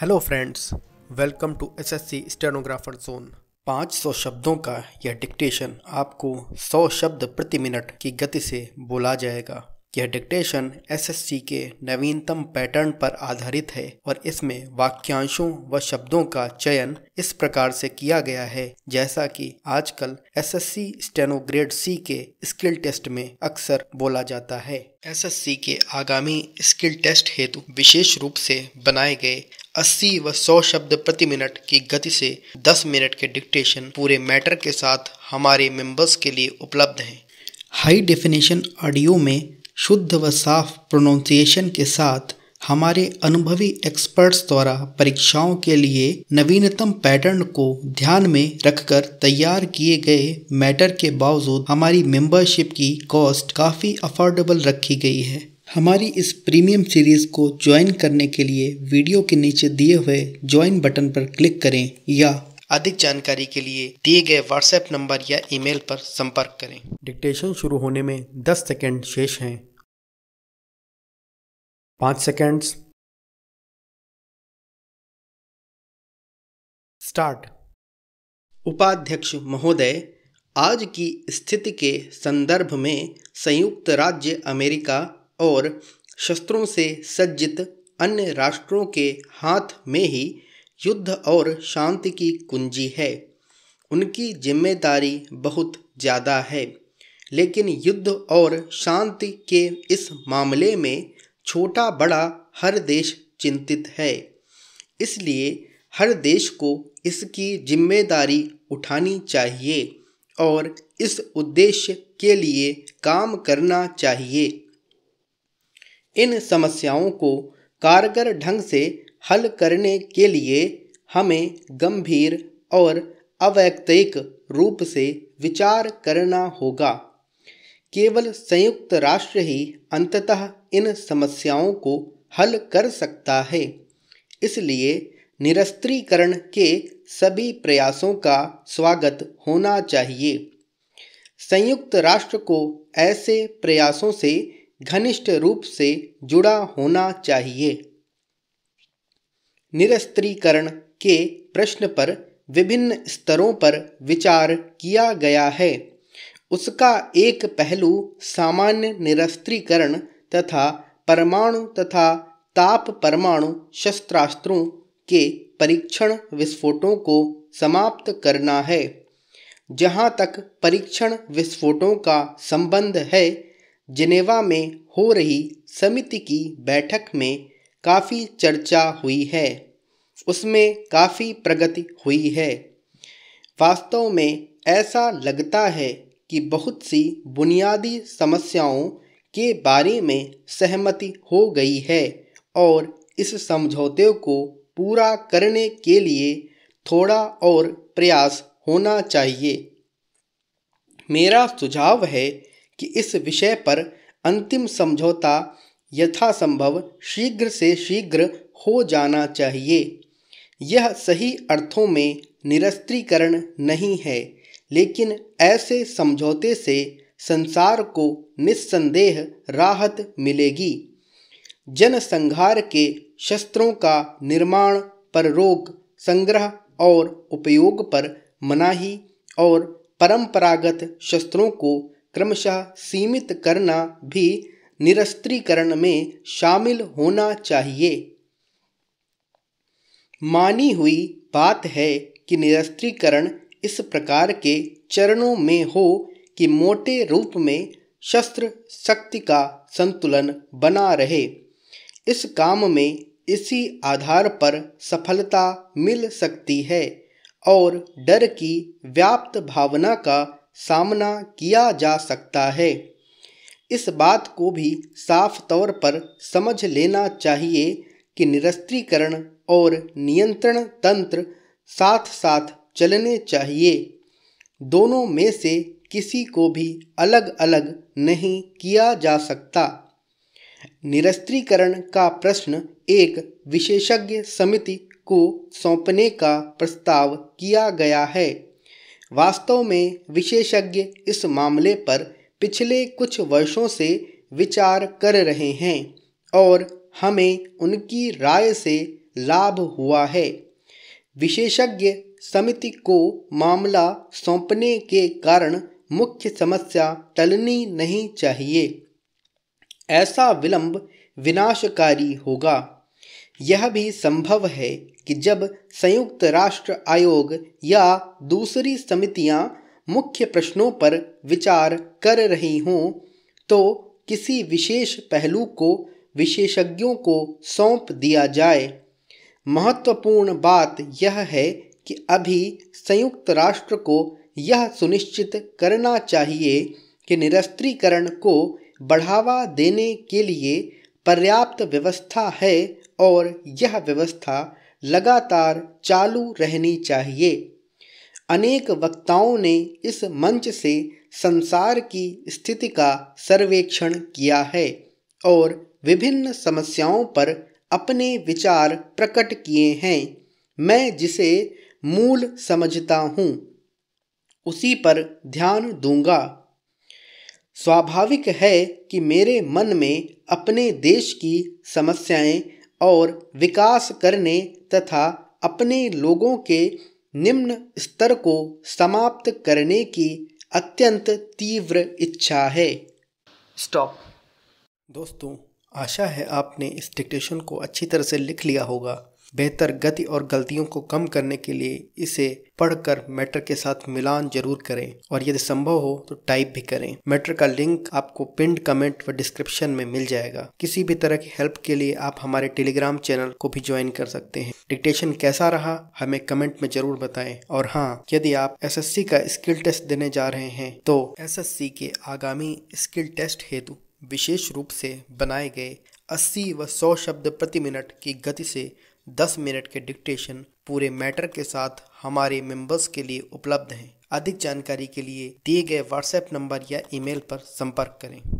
hello friends welcome to SSC stenographer zone 500 शब्दों का यह डिक्टेशन आपको 100 शब्द प्रति मिनट की गति से बोला जाएगा यह डिक्टेशन एसएससी के नवीनतम पैटर्न पर आधारित है और इसमें वाक्यांशों व शब्दों का चयन इस प्रकार से किया गया है जैसा कि आजकल एसएससी स्टेनो स्टेनोग्रेड सी के स्किल टेस्ट में अक्सर बोला जाता है एसएससी के आगामी स्किल टेस्ट हेतु विशेष रूप से बनाए गए 80 व 100 शब्द प्रति मिनट की गति से 10 मिनट के डिक्टेशन पूरे मैटर के साथ हमारे मेंबर्स के लिए उपलब्ध हैं हाई डेफिनेशन ऑडियो में शुद्ध व साफ प्रोनाउंसिएशन के साथ हमारे अनुभवी एक्सपर्ट्स द्वारा परीक्षाओं के लिए नवीनतम पैटर्न को ध्यान में रखकर तैयार किए गए मैटर के बावजूद हमारी मेंबरशिप की कॉस्ट काफ़ी अफोर्डेबल रखी गई है हमारी इस प्रीमियम सीरीज़ को ज्वाइन करने के लिए वीडियो के नीचे दिए हुए ज्वाइन बटन पर क्लिक करें या अधिक जानकारी के लिए दिए गए व्हाट्सएप नंबर या ईमेल पर संपर्क करें डिक्टेशन शुरू होने में 10 सेकंड शेष हैं पांच सेकेंड्स स्टार्ट उपाध्यक्ष महोदय आज की स्थिति के संदर्भ में संयुक्त राज्य अमेरिका और शस्त्रों से सज्जित अन्य राष्ट्रों के हाथ में ही युद्ध और शांति की कुंजी है उनकी जिम्मेदारी बहुत ज़्यादा है लेकिन युद्ध और शांति के इस मामले में छोटा बड़ा हर देश चिंतित है इसलिए हर देश को इसकी जिम्मेदारी उठानी चाहिए और इस उद्देश्य के लिए काम करना चाहिए इन समस्याओं को कारगर ढंग से हल करने के लिए हमें गंभीर और अवैक्तिक रूप से विचार करना होगा केवल संयुक्त राष्ट्र ही अंततः इन समस्याओं को हल कर सकता है इसलिए निरस्त्रीकरण के सभी प्रयासों का स्वागत होना चाहिए संयुक्त राष्ट्र को ऐसे प्रयासों से घनिष्ठ रूप से जुड़ा होना चाहिए निरस्त्रीकरण के प्रश्न पर विभिन्न स्तरों पर विचार किया गया है उसका एक पहलू सामान्य निरस्त्रीकरण तथा परमाणु तथा ताप परमाणु शस्त्रास्त्रों के परीक्षण विस्फोटों को समाप्त करना है जहाँ तक परीक्षण विस्फोटों का संबंध है जिनेवा में हो रही समिति की बैठक में काफ़ी चर्चा हुई है उसमें काफ़ी प्रगति हुई है वास्तव में ऐसा लगता है की बहुत सी बुनियादी समस्याओं के बारे में सहमति हो गई है और इस समझौते को पूरा करने के लिए थोड़ा और प्रयास होना चाहिए मेरा सुझाव है कि इस विषय पर अंतिम समझौता यथासंभव शीघ्र से शीघ्र हो जाना चाहिए यह सही अर्थों में निरस्त्रीकरण नहीं है लेकिन ऐसे समझौते से संसार को निस्संदेह राहत मिलेगी जनसंहार के शस्त्रों का निर्माण पर रोक संग्रह और उपयोग पर मनाही और परंपरागत शस्त्रों को क्रमशः सीमित करना भी निरस्त्रीकरण में शामिल होना चाहिए मानी हुई बात है कि निरस्त्रीकरण इस प्रकार के चरणों में हो कि मोटे रूप में शस्त्र शक्ति का संतुलन बना रहे इस काम में इसी आधार पर सफलता मिल सकती है और डर की व्याप्त भावना का सामना किया जा सकता है इस बात को भी साफ तौर पर समझ लेना चाहिए कि निरस्त्रीकरण और नियंत्रण तंत्र साथ साथ चलने चाहिए दोनों में से किसी को भी अलग अलग नहीं किया जा सकता निरस्त्रीकरण का प्रश्न एक विशेषज्ञ समिति को सौंपने का प्रस्ताव किया गया है वास्तव में विशेषज्ञ इस मामले पर पिछले कुछ वर्षों से विचार कर रहे हैं और हमें उनकी राय से लाभ हुआ है विशेषज्ञ समिति को मामला सौंपने के कारण मुख्य समस्या टलनी नहीं चाहिए ऐसा विलंब विनाशकारी होगा यह भी संभव है कि जब संयुक्त राष्ट्र आयोग या दूसरी समितियां मुख्य प्रश्नों पर विचार कर रही हों तो किसी विशेष पहलू को विशेषज्ञों को सौंप दिया जाए महत्वपूर्ण बात यह है कि अभी संयुक्त राष्ट्र को यह सुनिश्चित करना चाहिए कि निरस्त्रीकरण को बढ़ावा देने के लिए पर्याप्त व्यवस्था है और यह व्यवस्था लगातार चालू रहनी चाहिए अनेक वक्ताओं ने इस मंच से संसार की स्थिति का सर्वेक्षण किया है और विभिन्न समस्याओं पर अपने विचार प्रकट किए हैं मैं जिसे मूल समझता हूँ उसी पर ध्यान दूंगा स्वाभाविक है कि मेरे मन में अपने देश की समस्याएं और विकास करने तथा अपने लोगों के निम्न स्तर को समाप्त करने की अत्यंत तीव्र इच्छा है स्टॉप दोस्तों आशा है आपने इस डिक्टेशन को अच्छी तरह से लिख लिया होगा बेहतर गति और गलतियों को कम करने के लिए इसे पढ़कर मैटर के साथ मिलान जरूर करें और यदि संभव हो तो टाइप भी करें मैटर का लिंक आपको पिंड कमेंट व डिस्क्रिप्शन में मिल जाएगा किसी भी तरह की हेल्प के लिए आप हमारे टेलीग्राम चैनल को भी ज्वाइन कर सकते हैं डिक्टेशन कैसा रहा हमें कमेंट में जरूर बताएं और हाँ यदि आप एस का स्किल टेस्ट देने जा रहे हैं तो एस के आगामी स्किल टेस्ट हेतु विशेष रूप से बनाए गए 80 व 100 शब्द प्रति मिनट की गति से दस मिनट के डिक्टेशन पूरे मैटर के साथ हमारे मेंबर्स के लिए उपलब्ध हैं अधिक जानकारी के लिए दिए गए व्हाट्सएप नंबर या ईमेल पर संपर्क करें